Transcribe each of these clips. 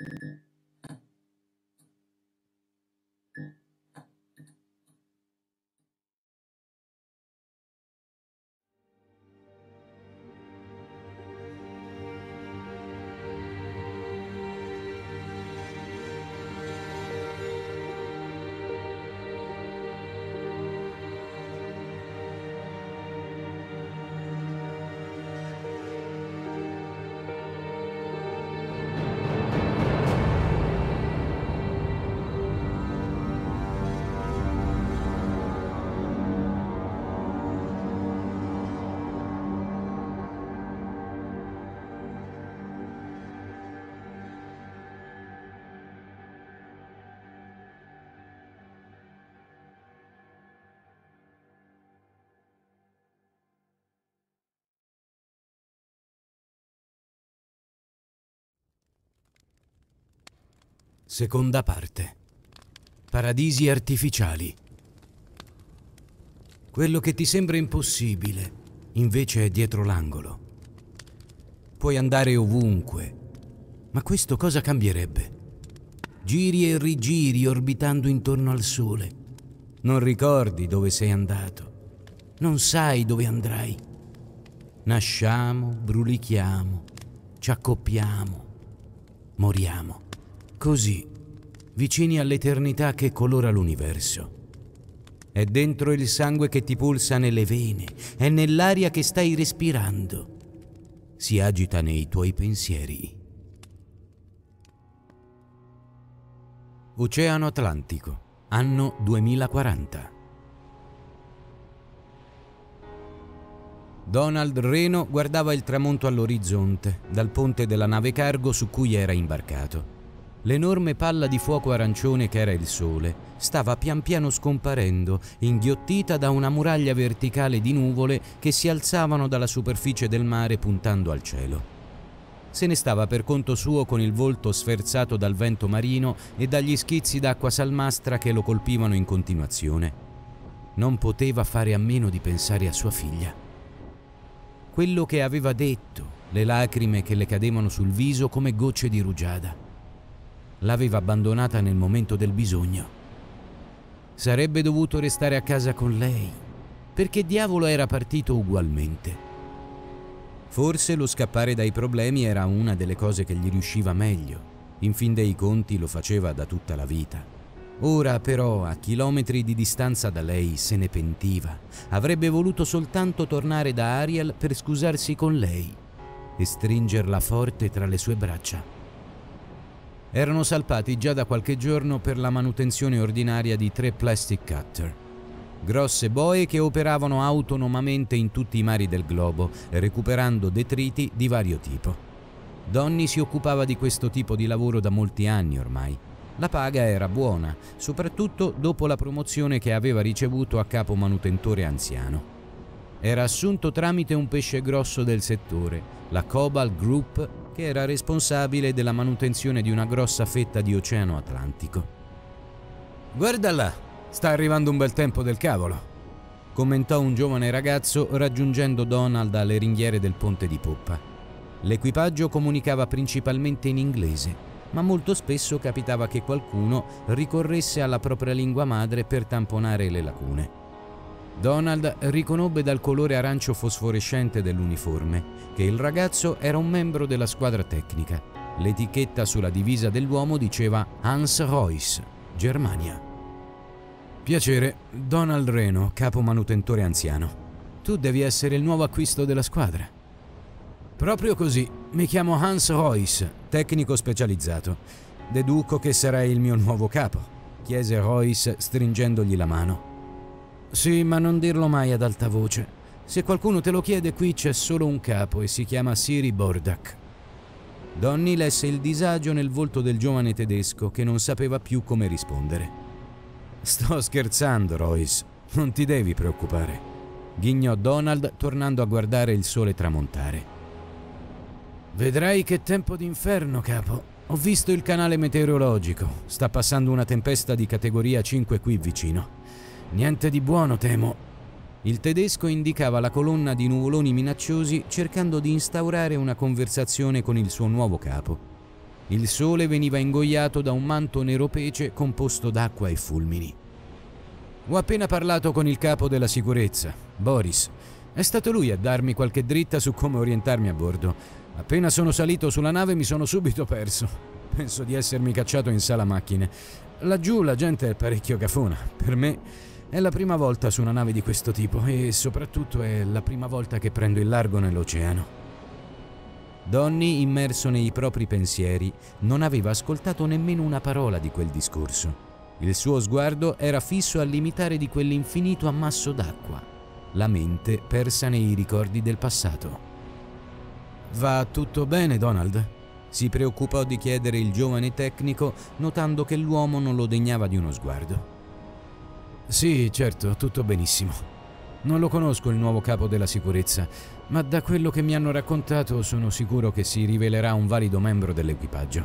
Mm-hmm. Seconda parte. Paradisi artificiali. Quello che ti sembra impossibile, invece è dietro l'angolo. Puoi andare ovunque, ma questo cosa cambierebbe? Giri e rigiri orbitando intorno al Sole. Non ricordi dove sei andato. Non sai dove andrai. Nasciamo, brulichiamo, ci accoppiamo, moriamo così, vicini all'eternità che colora l'universo. È dentro il sangue che ti pulsa nelle vene, è nell'aria che stai respirando. Si agita nei tuoi pensieri. Oceano Atlantico, anno 2040. Donald Reno guardava il tramonto all'orizzonte, dal ponte della nave cargo su cui era imbarcato. L'enorme palla di fuoco arancione che era il sole stava pian piano scomparendo, inghiottita da una muraglia verticale di nuvole che si alzavano dalla superficie del mare puntando al cielo. Se ne stava per conto suo con il volto sferzato dal vento marino e dagli schizzi d'acqua salmastra che lo colpivano in continuazione. Non poteva fare a meno di pensare a sua figlia. Quello che aveva detto, le lacrime che le cadevano sul viso come gocce di rugiada l'aveva abbandonata nel momento del bisogno. Sarebbe dovuto restare a casa con lei, perché diavolo era partito ugualmente. Forse lo scappare dai problemi era una delle cose che gli riusciva meglio. In fin dei conti lo faceva da tutta la vita. Ora però, a chilometri di distanza da lei, se ne pentiva. Avrebbe voluto soltanto tornare da Ariel per scusarsi con lei e stringerla forte tra le sue braccia erano salpati già da qualche giorno per la manutenzione ordinaria di tre plastic cutter. Grosse boe che operavano autonomamente in tutti i mari del globo, recuperando detriti di vario tipo. Donny si occupava di questo tipo di lavoro da molti anni ormai. La paga era buona, soprattutto dopo la promozione che aveva ricevuto a capo manutentore anziano. Era assunto tramite un pesce grosso del settore, la Cobalt Group che era responsabile della manutenzione di una grossa fetta di Oceano Atlantico. Guarda là, sta arrivando un bel tempo del cavolo, commentò un giovane ragazzo raggiungendo Donald alle ringhiere del ponte di poppa. L'equipaggio comunicava principalmente in inglese, ma molto spesso capitava che qualcuno ricorresse alla propria lingua madre per tamponare le lacune. Donald riconobbe dal colore arancio fosforescente dell'uniforme che il ragazzo era un membro della squadra tecnica. L'etichetta sulla divisa dell'uomo diceva Hans Reuss, Germania. Piacere, Donald Reno, capo manutentore anziano. Tu devi essere il nuovo acquisto della squadra. Proprio così, mi chiamo Hans Reuss, tecnico specializzato. Deduco che sarai il mio nuovo capo, chiese Reuss stringendogli la mano. Sì, ma non dirlo mai ad alta voce. Se qualcuno te lo chiede, qui c'è solo un capo e si chiama Siri Bordak. Donny lesse il disagio nel volto del giovane tedesco che non sapeva più come rispondere. Sto scherzando, Royce. Non ti devi preoccupare. Ghignò Donald tornando a guardare il sole tramontare. Vedrai che tempo d'inferno, capo. Ho visto il canale meteorologico. Sta passando una tempesta di categoria 5 qui vicino. Niente di buono, temo. Il tedesco indicava la colonna di nuvoloni minacciosi cercando di instaurare una conversazione con il suo nuovo capo. Il sole veniva ingoiato da un manto nero pece composto d'acqua e fulmini. Ho appena parlato con il capo della sicurezza, Boris. È stato lui a darmi qualche dritta su come orientarmi a bordo. Appena sono salito sulla nave mi sono subito perso. Penso di essermi cacciato in sala macchine. Laggiù la gente è parecchio gafona. Per me è la prima volta su una nave di questo tipo e soprattutto è la prima volta che prendo il largo nell'oceano. Donny, immerso nei propri pensieri, non aveva ascoltato nemmeno una parola di quel discorso. Il suo sguardo era fisso al limitare di quell'infinito ammasso d'acqua, la mente persa nei ricordi del passato. Va tutto bene, Donald? Si preoccupò di chiedere il giovane tecnico, notando che l'uomo non lo degnava di uno sguardo. Sì, certo, tutto benissimo. Non lo conosco il nuovo capo della sicurezza, ma da quello che mi hanno raccontato sono sicuro che si rivelerà un valido membro dell'equipaggio.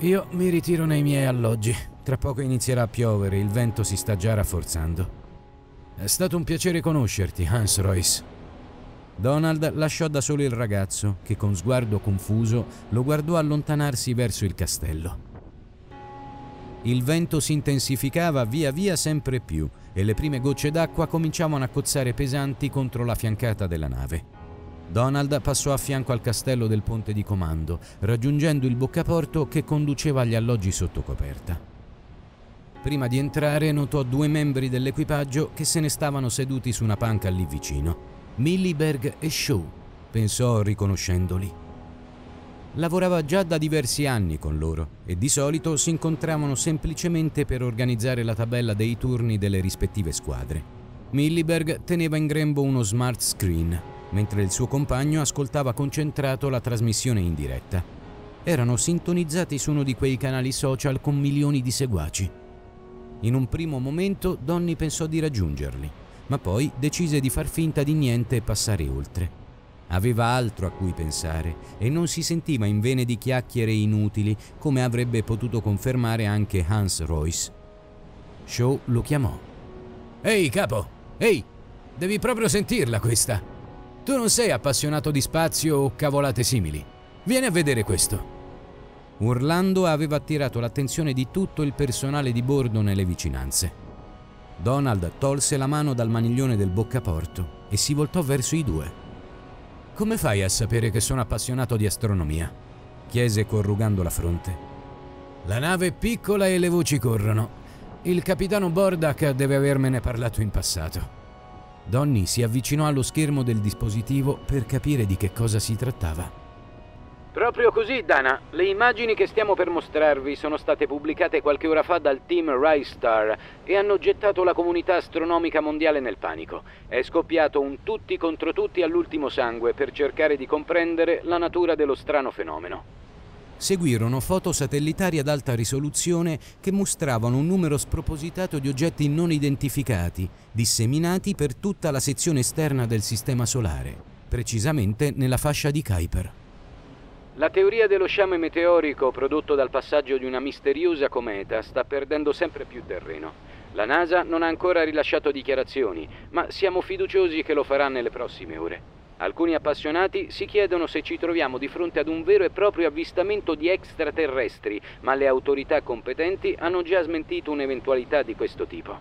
Io mi ritiro nei miei alloggi. Tra poco inizierà a piovere, il vento si sta già rafforzando. È stato un piacere conoscerti, Hans Royce. Donald lasciò da solo il ragazzo, che con sguardo confuso lo guardò allontanarsi verso il castello. Il vento si intensificava via via sempre più e le prime gocce d'acqua cominciavano a cozzare pesanti contro la fiancata della nave. Donald passò a fianco al castello del ponte di comando, raggiungendo il boccaporto che conduceva agli alloggi sotto coperta. Prima di entrare notò due membri dell'equipaggio che se ne stavano seduti su una panca lì vicino, Milliberg e Shaw, pensò riconoscendoli. Lavorava già da diversi anni con loro e di solito si incontravano semplicemente per organizzare la tabella dei turni delle rispettive squadre. Milliberg teneva in grembo uno smart screen, mentre il suo compagno ascoltava concentrato la trasmissione in diretta. Erano sintonizzati su uno di quei canali social con milioni di seguaci. In un primo momento Donny pensò di raggiungerli, ma poi decise di far finta di niente e passare oltre. Aveva altro a cui pensare e non si sentiva in vene di chiacchiere inutili come avrebbe potuto confermare anche Hans Royce. Shaw lo chiamò. Ehi capo, ehi, devi proprio sentirla questa. Tu non sei appassionato di spazio o cavolate simili. Vieni a vedere questo. Orlando aveva attirato l'attenzione di tutto il personale di bordo nelle vicinanze. Donald tolse la mano dal maniglione del boccaporto e si voltò verso i due. Come fai a sapere che sono appassionato di astronomia? chiese corrugando la fronte. La nave è piccola e le voci corrono. Il capitano Bordak deve avermene parlato in passato. Donny si avvicinò allo schermo del dispositivo per capire di che cosa si trattava. Proprio così, Dana. Le immagini che stiamo per mostrarvi sono state pubblicate qualche ora fa dal team RISTAR e hanno gettato la comunità astronomica mondiale nel panico. È scoppiato un tutti contro tutti all'ultimo sangue per cercare di comprendere la natura dello strano fenomeno. Seguirono foto satellitari ad alta risoluzione che mostravano un numero spropositato di oggetti non identificati, disseminati per tutta la sezione esterna del Sistema Solare, precisamente nella fascia di Kuiper. La teoria dello sciame meteorico prodotto dal passaggio di una misteriosa cometa sta perdendo sempre più terreno. La NASA non ha ancora rilasciato dichiarazioni, ma siamo fiduciosi che lo farà nelle prossime ore. Alcuni appassionati si chiedono se ci troviamo di fronte ad un vero e proprio avvistamento di extraterrestri, ma le autorità competenti hanno già smentito un'eventualità di questo tipo.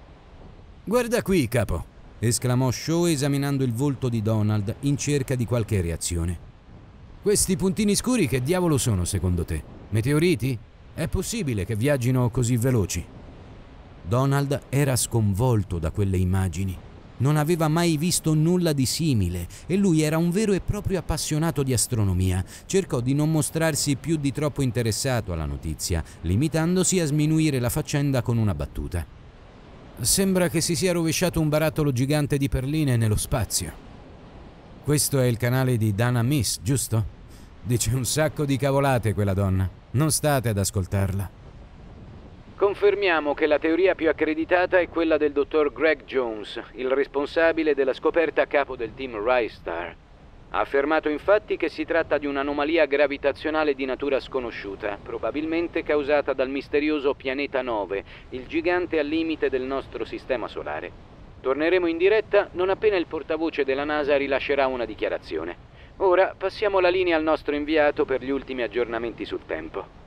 Guarda qui, capo! esclamò Shaw esaminando il volto di Donald in cerca di qualche reazione. Questi puntini scuri che diavolo sono secondo te? Meteoriti? È possibile che viaggino così veloci? Donald era sconvolto da quelle immagini. Non aveva mai visto nulla di simile e lui era un vero e proprio appassionato di astronomia. Cercò di non mostrarsi più di troppo interessato alla notizia, limitandosi a sminuire la faccenda con una battuta. Sembra che si sia rovesciato un barattolo gigante di perline nello spazio. Questo è il canale di Dana Miss, giusto? Dice un sacco di cavolate quella donna. Non state ad ascoltarla. Confermiamo che la teoria più accreditata è quella del dottor Greg Jones, il responsabile della scoperta a capo del team Ristar. Ha affermato infatti che si tratta di un'anomalia gravitazionale di natura sconosciuta, probabilmente causata dal misterioso pianeta 9, il gigante al limite del nostro sistema solare. Torneremo in diretta non appena il portavoce della NASA rilascerà una dichiarazione. Ora passiamo la linea al nostro inviato per gli ultimi aggiornamenti sul tempo.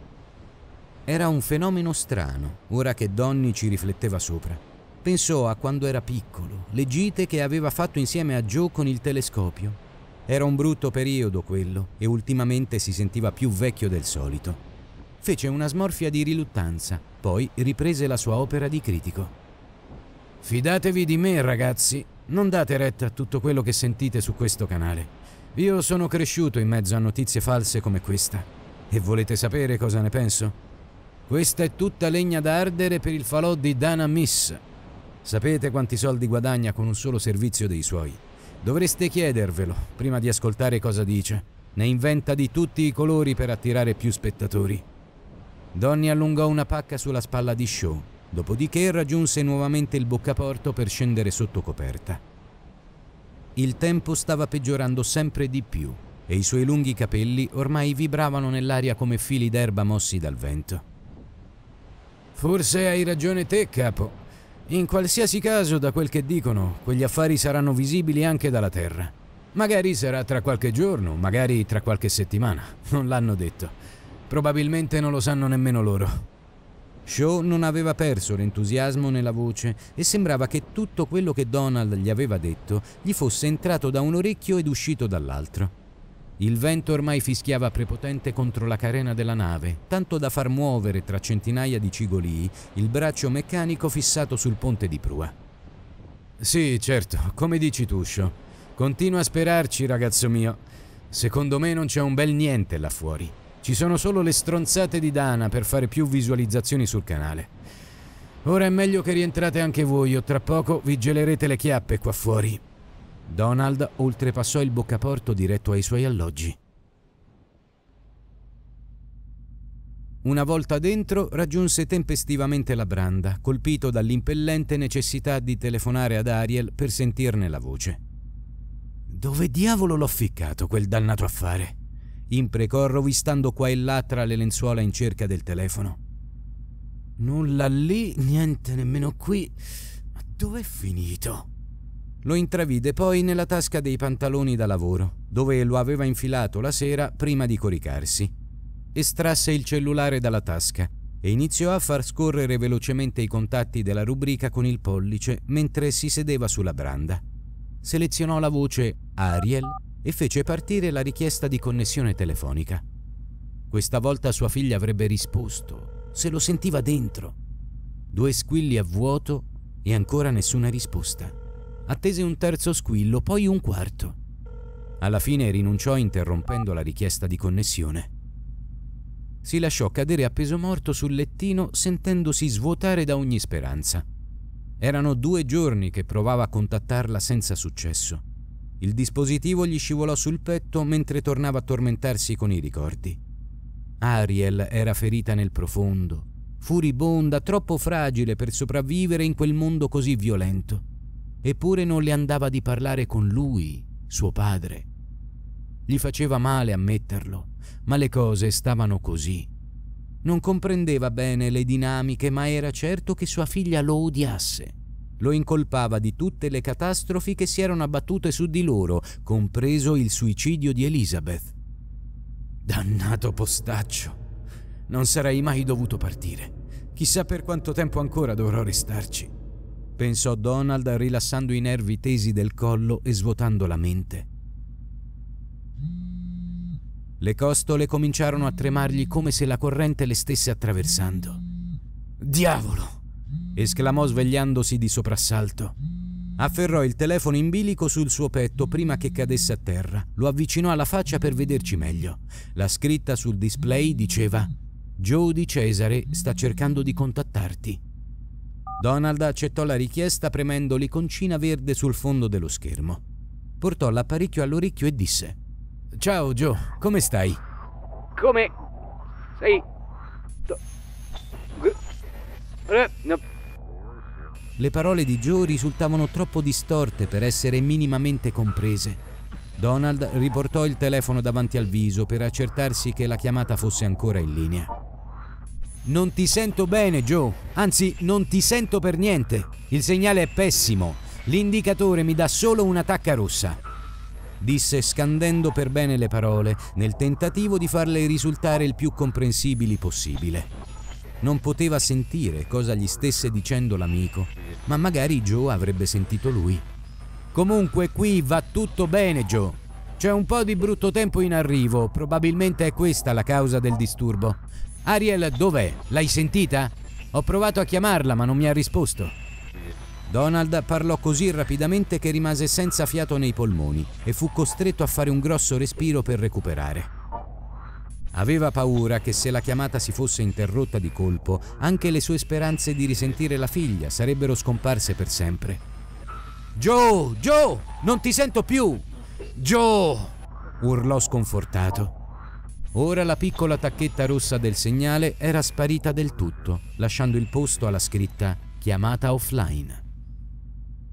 Era un fenomeno strano, ora che Donny ci rifletteva sopra. Pensò a quando era piccolo, le gite che aveva fatto insieme a Joe con il telescopio. Era un brutto periodo quello e ultimamente si sentiva più vecchio del solito. Fece una smorfia di riluttanza, poi riprese la sua opera di critico. Fidatevi di me, ragazzi. Non date retta a tutto quello che sentite su questo canale. Io sono cresciuto in mezzo a notizie false come questa. E volete sapere cosa ne penso? Questa è tutta legna da ardere per il falò di Dana Miss. Sapete quanti soldi guadagna con un solo servizio dei suoi. Dovreste chiedervelo prima di ascoltare cosa dice. Ne inventa di tutti i colori per attirare più spettatori. Donny allungò una pacca sulla spalla di Shaw dopodiché raggiunse nuovamente il boccaporto per scendere sotto coperta. Il tempo stava peggiorando sempre di più e i suoi lunghi capelli ormai vibravano nell'aria come fili d'erba mossi dal vento. Forse hai ragione te, capo. In qualsiasi caso, da quel che dicono, quegli affari saranno visibili anche dalla Terra. Magari sarà tra qualche giorno, magari tra qualche settimana. Non l'hanno detto. Probabilmente non lo sanno nemmeno loro. Shaw non aveva perso l'entusiasmo nella voce e sembrava che tutto quello che Donald gli aveva detto gli fosse entrato da un orecchio ed uscito dall'altro. Il vento ormai fischiava prepotente contro la carena della nave, tanto da far muovere tra centinaia di cigolii il braccio meccanico fissato sul ponte di prua. Sì, certo, come dici tu, Shaw. Continua a sperarci, ragazzo mio. Secondo me non c'è un bel niente là fuori. Ci sono solo le stronzate di Dana per fare più visualizzazioni sul canale. Ora è meglio che rientrate anche voi o tra poco vi gelerete le chiappe qua fuori. Donald oltrepassò il boccaporto diretto ai suoi alloggi. Una volta dentro raggiunse tempestivamente la branda, colpito dall'impellente necessità di telefonare ad Ariel per sentirne la voce. Dove diavolo l'ho ficcato quel dannato affare? imprecorro vistando qua e là tra le lenzuola in cerca del telefono. Nulla lì, niente nemmeno qui. Ma dov'è finito? Lo intravide poi nella tasca dei pantaloni da lavoro, dove lo aveva infilato la sera prima di coricarsi. Estrasse il cellulare dalla tasca e iniziò a far scorrere velocemente i contatti della rubrica con il pollice mentre si sedeva sulla branda. Selezionò la voce Ariel e fece partire la richiesta di connessione telefonica. Questa volta sua figlia avrebbe risposto, se lo sentiva dentro. Due squilli a vuoto e ancora nessuna risposta. Attese un terzo squillo, poi un quarto. Alla fine rinunciò interrompendo la richiesta di connessione. Si lasciò cadere appeso morto sul lettino sentendosi svuotare da ogni speranza. Erano due giorni che provava a contattarla senza successo. Il dispositivo gli scivolò sul petto mentre tornava a tormentarsi con i ricordi. Ariel era ferita nel profondo, furibonda, troppo fragile per sopravvivere in quel mondo così violento. Eppure non le andava di parlare con lui, suo padre. Gli faceva male ammetterlo, ma le cose stavano così. Non comprendeva bene le dinamiche, ma era certo che sua figlia lo odiasse lo incolpava di tutte le catastrofi che si erano abbattute su di loro, compreso il suicidio di Elizabeth. Dannato postaccio! Non sarei mai dovuto partire. Chissà per quanto tempo ancora dovrò restarci. Pensò Donald rilassando i nervi tesi del collo e svuotando la mente. Le costole cominciarono a tremargli come se la corrente le stesse attraversando. Diavolo! esclamò svegliandosi di soprassalto. Afferrò il telefono in bilico sul suo petto prima che cadesse a terra, lo avvicinò alla faccia per vederci meglio. La scritta sul display diceva Joe di Cesare sta cercando di contattarti. Donald accettò la richiesta premendo l'iconcina verde sul fondo dello schermo. Portò l'apparecchio all'orecchio e disse Ciao Joe, come stai? Come? Sei... Do... G... Eh, no. Le parole di Joe risultavano troppo distorte per essere minimamente comprese. Donald riportò il telefono davanti al viso per accertarsi che la chiamata fosse ancora in linea. Non ti sento bene, Joe. Anzi, non ti sento per niente. Il segnale è pessimo. L'indicatore mi dà solo una tacca rossa. Disse scandendo per bene le parole, nel tentativo di farle risultare il più comprensibili possibile. Non poteva sentire cosa gli stesse dicendo l'amico, ma magari Joe avrebbe sentito lui. Comunque qui va tutto bene, Joe. C'è un po' di brutto tempo in arrivo, probabilmente è questa la causa del disturbo. Ariel dov'è? L'hai sentita? Ho provato a chiamarla ma non mi ha risposto. Donald parlò così rapidamente che rimase senza fiato nei polmoni e fu costretto a fare un grosso respiro per recuperare. Aveva paura che se la chiamata si fosse interrotta di colpo, anche le sue speranze di risentire la figlia sarebbero scomparse per sempre. Joe, Joe, non ti sento più! Joe! urlò sconfortato. Ora la piccola tacchetta rossa del segnale era sparita del tutto, lasciando il posto alla scritta chiamata offline.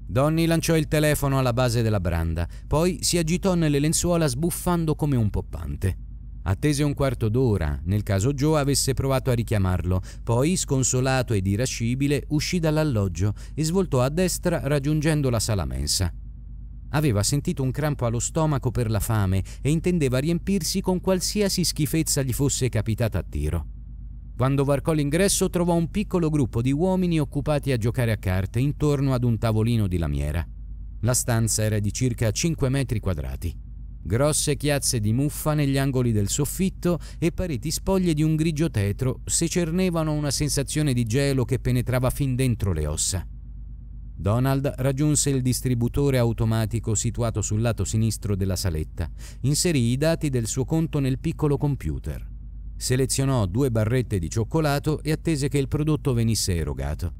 Donny lanciò il telefono alla base della branda, poi si agitò nelle lenzuola sbuffando come un poppante. Attese un quarto d'ora, nel caso Joe avesse provato a richiamarlo, poi, sconsolato ed irascibile, uscì dall'alloggio e svoltò a destra raggiungendo la sala mensa. Aveva sentito un crampo allo stomaco per la fame e intendeva riempirsi con qualsiasi schifezza gli fosse capitata a tiro. Quando varcò l'ingresso trovò un piccolo gruppo di uomini occupati a giocare a carte intorno ad un tavolino di lamiera. La stanza era di circa 5 metri quadrati grosse chiazze di muffa negli angoli del soffitto e pareti spoglie di un grigio tetro secernevano una sensazione di gelo che penetrava fin dentro le ossa. Donald raggiunse il distributore automatico situato sul lato sinistro della saletta, inserì i dati del suo conto nel piccolo computer, selezionò due barrette di cioccolato e attese che il prodotto venisse erogato.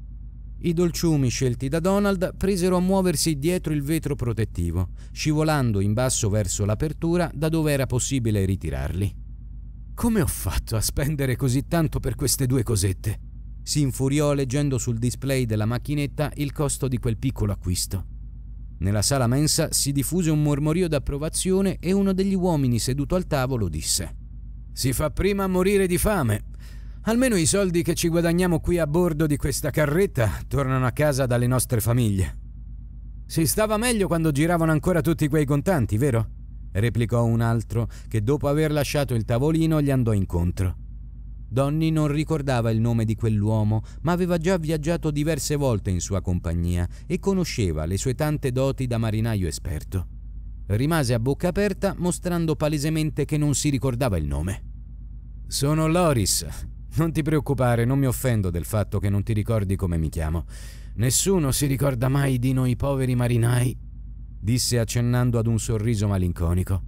I dolciumi scelti da Donald presero a muoversi dietro il vetro protettivo, scivolando in basso verso l'apertura da dove era possibile ritirarli. Come ho fatto a spendere così tanto per queste due cosette? Si infuriò leggendo sul display della macchinetta il costo di quel piccolo acquisto. Nella sala mensa si diffuse un mormorio d'approvazione e uno degli uomini seduto al tavolo disse: Si fa prima a morire di fame Almeno i soldi che ci guadagniamo qui a bordo di questa carretta tornano a casa dalle nostre famiglie. Si stava meglio quando giravano ancora tutti quei contanti, vero? replicò un altro che dopo aver lasciato il tavolino gli andò incontro. Donny non ricordava il nome di quell'uomo, ma aveva già viaggiato diverse volte in sua compagnia e conosceva le sue tante doti da marinaio esperto. Rimase a bocca aperta mostrando palesemente che non si ricordava il nome. Sono Loris, non ti preoccupare, non mi offendo del fatto che non ti ricordi come mi chiamo. Nessuno si ricorda mai di noi poveri marinai, disse accennando ad un sorriso malinconico.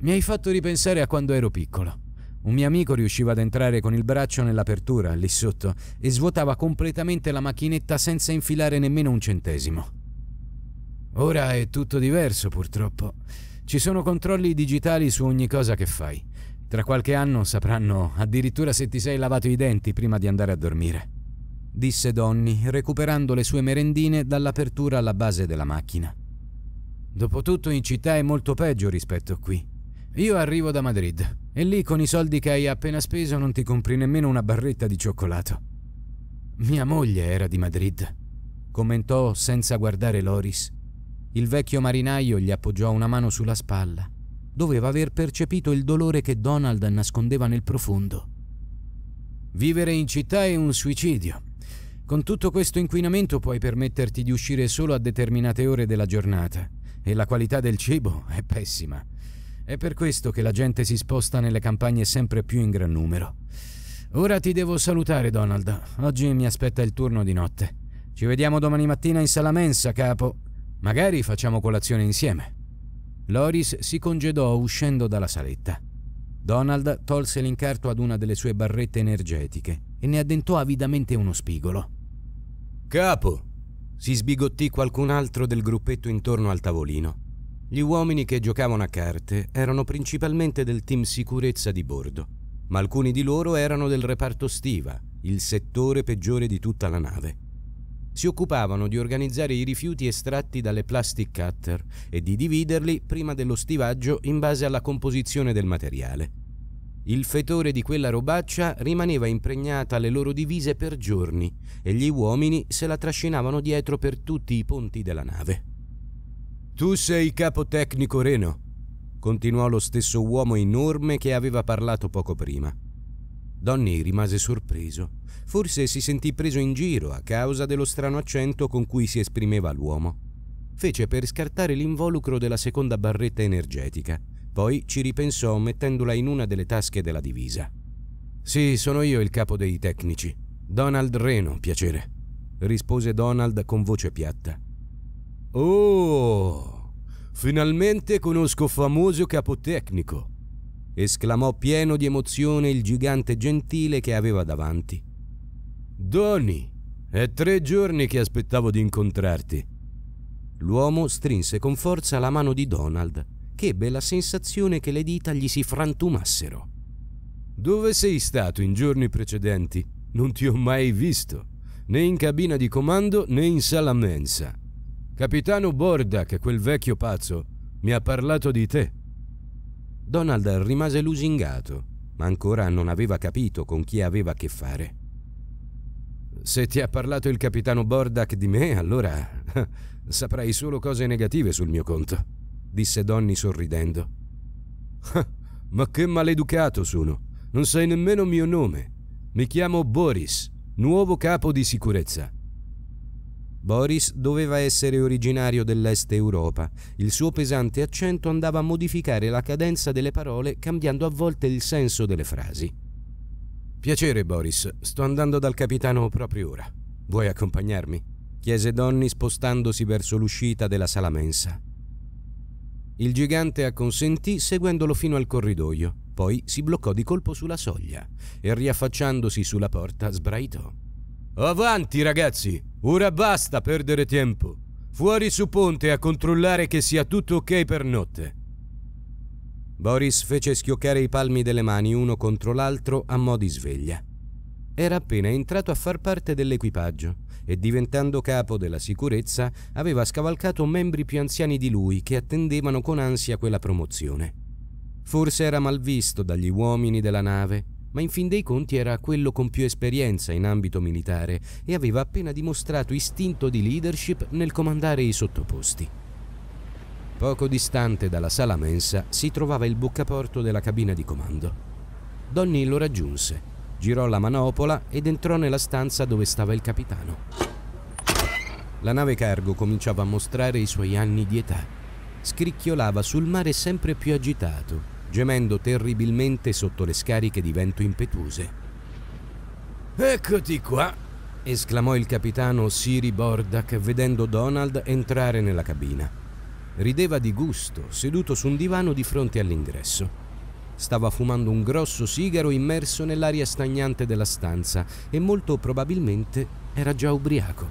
Mi hai fatto ripensare a quando ero piccolo. Un mio amico riusciva ad entrare con il braccio nell'apertura, lì sotto, e svuotava completamente la macchinetta senza infilare nemmeno un centesimo. Ora è tutto diverso, purtroppo. Ci sono controlli digitali su ogni cosa che fai. Tra qualche anno sapranno addirittura se ti sei lavato i denti prima di andare a dormire, disse Donny, recuperando le sue merendine dall'apertura alla base della macchina. Dopotutto in città è molto peggio rispetto a qui. Io arrivo da Madrid e lì con i soldi che hai appena speso non ti compri nemmeno una barretta di cioccolato. Mia moglie era di Madrid, commentò senza guardare Loris. Il vecchio marinaio gli appoggiò una mano sulla spalla doveva aver percepito il dolore che Donald nascondeva nel profondo. Vivere in città è un suicidio. Con tutto questo inquinamento puoi permetterti di uscire solo a determinate ore della giornata e la qualità del cibo è pessima. È per questo che la gente si sposta nelle campagne sempre più in gran numero. Ora ti devo salutare, Donald. Oggi mi aspetta il turno di notte. Ci vediamo domani mattina in sala mensa, capo. Magari facciamo colazione insieme. Loris si congedò uscendo dalla saletta. Donald tolse l'incarto ad una delle sue barrette energetiche e ne addentò avidamente uno spigolo. Capo! si sbigottì qualcun altro del gruppetto intorno al tavolino. Gli uomini che giocavano a carte erano principalmente del team sicurezza di bordo, ma alcuni di loro erano del reparto stiva, il settore peggiore di tutta la nave si occupavano di organizzare i rifiuti estratti dalle plastic cutter e di dividerli prima dello stivaggio in base alla composizione del materiale. Il fetore di quella robaccia rimaneva impregnata alle loro divise per giorni e gli uomini se la trascinavano dietro per tutti i ponti della nave. Tu sei capo tecnico Reno, continuò lo stesso uomo enorme che aveva parlato poco prima. Donny rimase sorpreso Forse si sentì preso in giro a causa dello strano accento con cui si esprimeva l'uomo. Fece per scartare l'involucro della seconda barretta energetica, poi ci ripensò mettendola in una delle tasche della divisa. Sì, sono io il capo dei tecnici. Donald Reno, piacere, rispose Donald con voce piatta. Oh, finalmente conosco famoso capotecnico, esclamò pieno di emozione il gigante gentile che aveva davanti. Donny, è tre giorni che aspettavo di incontrarti. L'uomo strinse con forza la mano di Donald, che ebbe la sensazione che le dita gli si frantumassero. Dove sei stato in giorni precedenti? Non ti ho mai visto, né in cabina di comando né in sala mensa. Capitano Bordak, quel vecchio pazzo, mi ha parlato di te. Donald rimase lusingato, ma ancora non aveva capito con chi aveva a che fare. Se ti ha parlato il capitano Bordak di me, allora saprai solo cose negative sul mio conto, disse Donny sorridendo. Ma che maleducato sono! Non sai nemmeno il mio nome. Mi chiamo Boris, nuovo capo di sicurezza. Boris doveva essere originario dell'Est Europa. Il suo pesante accento andava a modificare la cadenza delle parole cambiando a volte il senso delle frasi. Piacere, Boris. Sto andando dal capitano proprio ora. Vuoi accompagnarmi? chiese Donny spostandosi verso l'uscita della sala mensa. Il gigante acconsentì seguendolo fino al corridoio, poi si bloccò di colpo sulla soglia e riaffacciandosi sulla porta sbraitò. Avanti ragazzi, ora basta perdere tempo. Fuori su ponte a controllare che sia tutto ok per notte. Boris fece schioccare i palmi delle mani uno contro l'altro a mo' di sveglia. Era appena entrato a far parte dell'equipaggio e diventando capo della sicurezza aveva scavalcato membri più anziani di lui che attendevano con ansia quella promozione. Forse era mal visto dagli uomini della nave, ma in fin dei conti era quello con più esperienza in ambito militare e aveva appena dimostrato istinto di leadership nel comandare i sottoposti. Poco distante dalla sala mensa si trovava il boccaporto della cabina di comando. Donny lo raggiunse, girò la manopola ed entrò nella stanza dove stava il capitano. La nave cargo cominciava a mostrare i suoi anni di età. Scricchiolava sul mare sempre più agitato, gemendo terribilmente sotto le scariche di vento impetuose. Eccoti qua! esclamò il capitano Siri Bordak vedendo Donald entrare nella cabina. Rideva di gusto, seduto su un divano di fronte all'ingresso. Stava fumando un grosso sigaro immerso nell'aria stagnante della stanza e molto probabilmente era già ubriaco.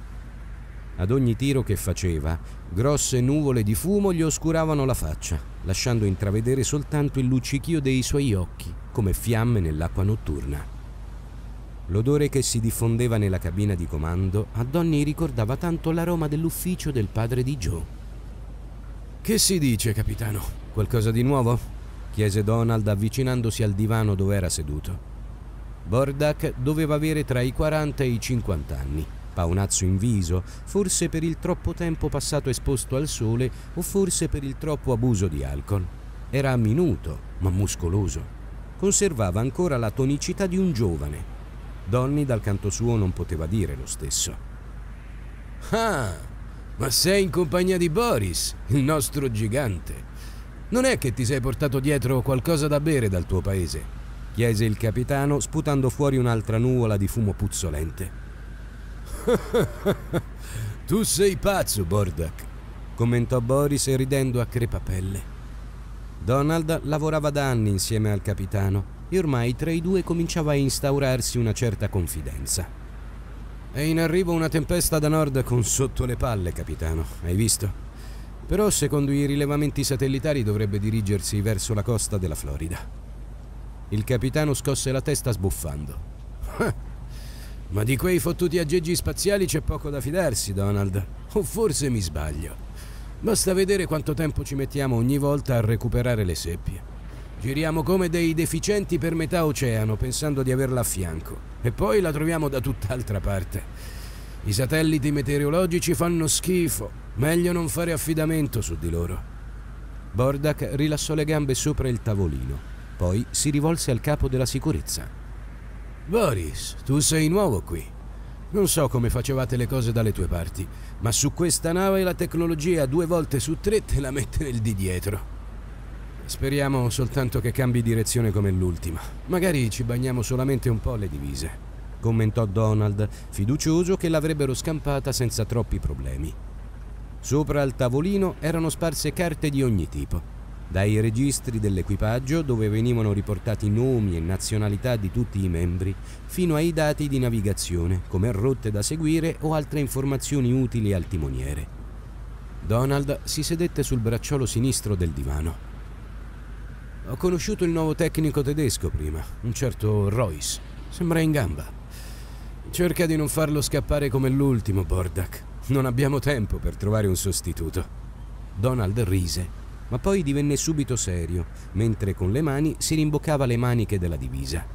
Ad ogni tiro che faceva, grosse nuvole di fumo gli oscuravano la faccia, lasciando intravedere soltanto il luccichio dei suoi occhi, come fiamme nell'acqua notturna. L'odore che si diffondeva nella cabina di comando a ogni ricordava tanto l'aroma dell'ufficio del padre di Joe. Che si dice, capitano? Qualcosa di nuovo? chiese Donald avvicinandosi al divano dove era seduto. Bordak doveva avere tra i 40 e i 50 anni, paonazzo in viso, forse per il troppo tempo passato esposto al sole o forse per il troppo abuso di alcol. Era minuto, ma muscoloso. Conservava ancora la tonicità di un giovane. Donny dal canto suo non poteva dire lo stesso. Ah, ma sei in compagnia di Boris, il nostro gigante. Non è che ti sei portato dietro qualcosa da bere dal tuo paese? chiese il capitano sputando fuori un'altra nuvola di fumo puzzolente. tu sei pazzo, Bordak, commentò Boris ridendo a crepapelle. Donald lavorava da anni insieme al capitano e ormai tra i due cominciava a instaurarsi una certa confidenza. È in arrivo una tempesta da nord con sotto le palle, capitano. Hai visto? Però, secondo i rilevamenti satellitari, dovrebbe dirigersi verso la costa della Florida. Il capitano scosse la testa sbuffando. Ma di quei fottuti aggeggi spaziali c'è poco da fidarsi, Donald. O forse mi sbaglio. Basta vedere quanto tempo ci mettiamo ogni volta a recuperare le seppie. Giriamo come dei deficienti per metà oceano pensando di averla a fianco e poi la troviamo da tutt'altra parte. I satelliti meteorologici fanno schifo, meglio non fare affidamento su di loro. Bordak rilassò le gambe sopra il tavolino, poi si rivolse al capo della sicurezza. Boris, tu sei nuovo qui. Non so come facevate le cose dalle tue parti, ma su questa nave la tecnologia due volte su tre te la mette nel di dietro. Speriamo soltanto che cambi direzione come l'ultima. Magari ci bagniamo solamente un po' le divise, commentò Donald, fiducioso che l'avrebbero scampata senza troppi problemi. Sopra al tavolino erano sparse carte di ogni tipo, dai registri dell'equipaggio dove venivano riportati nomi e nazionalità di tutti i membri, fino ai dati di navigazione, come rotte da seguire o altre informazioni utili al timoniere. Donald si sedette sul bracciolo sinistro del divano ho conosciuto il nuovo tecnico tedesco prima, un certo Royce. Sembra in gamba. Cerca di non farlo scappare come l'ultimo, Bordak. Non abbiamo tempo per trovare un sostituto. Donald rise, ma poi divenne subito serio, mentre con le mani si rimboccava le maniche della divisa.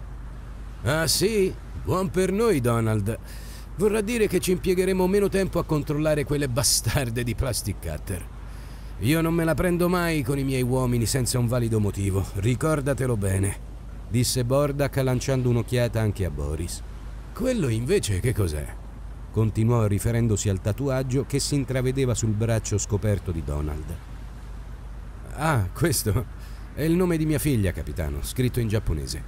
Ah sì? Buon per noi, Donald. Vorrà dire che ci impiegheremo meno tempo a controllare quelle bastarde di Plastic Cutter. Io non me la prendo mai con i miei uomini senza un valido motivo, ricordatelo bene, disse Bordak lanciando un'occhiata anche a Boris. Quello invece che cos'è? continuò riferendosi al tatuaggio che si intravedeva sul braccio scoperto di Donald. Ah, questo è il nome di mia figlia, capitano, scritto in giapponese.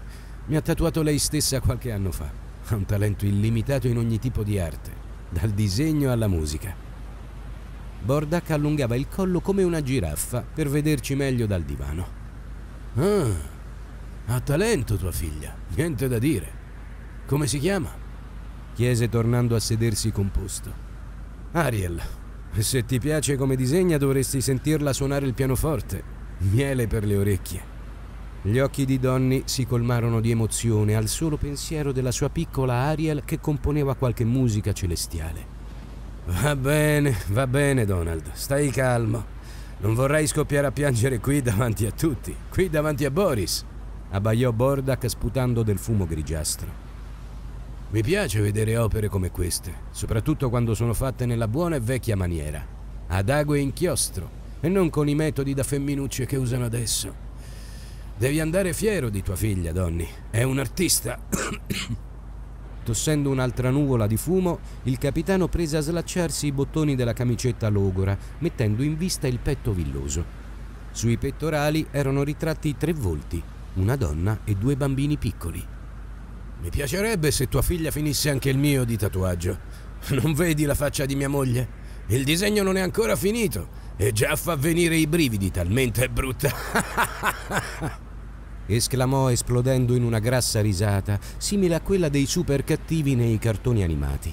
Mi ha tatuato lei stessa qualche anno fa. Ha un talento illimitato in ogni tipo di arte, dal disegno alla musica. Bordak allungava il collo come una giraffa per vederci meglio dal divano. Ah, ha talento tua figlia, niente da dire. Come si chiama? chiese tornando a sedersi composto. Ariel, se ti piace come disegna dovresti sentirla suonare il pianoforte. Miele per le orecchie. Gli occhi di Donny si colmarono di emozione al solo pensiero della sua piccola Ariel che componeva qualche musica celestiale. Va bene, va bene Donald, stai calmo. Non vorrei scoppiare a piangere qui davanti a tutti, qui davanti a Boris, abbaiò Bordak sputando del fumo grigiastro. Mi piace vedere opere come queste, soprattutto quando sono fatte nella buona e vecchia maniera, ad ago e inchiostro, e non con i metodi da femminucce che usano adesso. Devi andare fiero di tua figlia, Donny. È un artista. Tossendo un'altra nuvola di fumo, il capitano prese a slacciarsi i bottoni della camicetta logora, mettendo in vista il petto villoso. Sui pettorali erano ritratti tre volti, una donna e due bambini piccoli. Mi piacerebbe se tua figlia finisse anche il mio di tatuaggio. Non vedi la faccia di mia moglie? Il disegno non è ancora finito e già fa venire i brividi, talmente è brutta. esclamò esplodendo in una grassa risata, simile a quella dei super cattivi nei cartoni animati.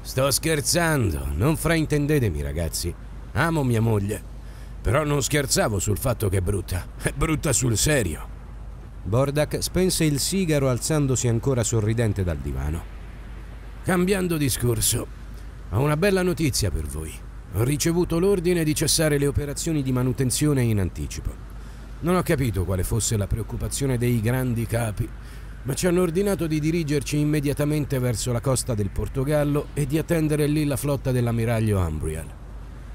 Sto scherzando, non fraintendetemi ragazzi. Amo mia moglie. Però non scherzavo sul fatto che è brutta. È brutta sul serio. Bordak spense il sigaro alzandosi ancora sorridente dal divano. Cambiando discorso, ho una bella notizia per voi. Ho ricevuto l'ordine di cessare le operazioni di manutenzione in anticipo. Non ho capito quale fosse la preoccupazione dei grandi capi, ma ci hanno ordinato di dirigerci immediatamente verso la costa del Portogallo e di attendere lì la flotta dell'ammiraglio Ambrial.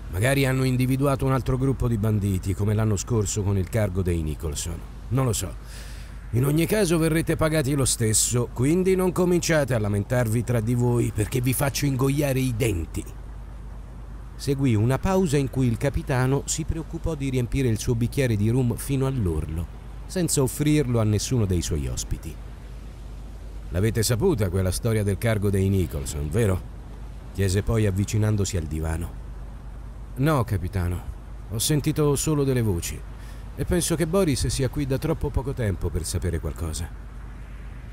Magari hanno individuato un altro gruppo di banditi, come l'anno scorso con il cargo dei Nicholson. Non lo so. In ogni caso verrete pagati lo stesso, quindi non cominciate a lamentarvi tra di voi perché vi faccio ingoiare i denti seguì una pausa in cui il capitano si preoccupò di riempire il suo bicchiere di rum fino all'orlo, senza offrirlo a nessuno dei suoi ospiti. L'avete saputa quella storia del cargo dei Nicholson, vero? chiese poi avvicinandosi al divano. No, capitano, ho sentito solo delle voci e penso che Boris sia qui da troppo poco tempo per sapere qualcosa.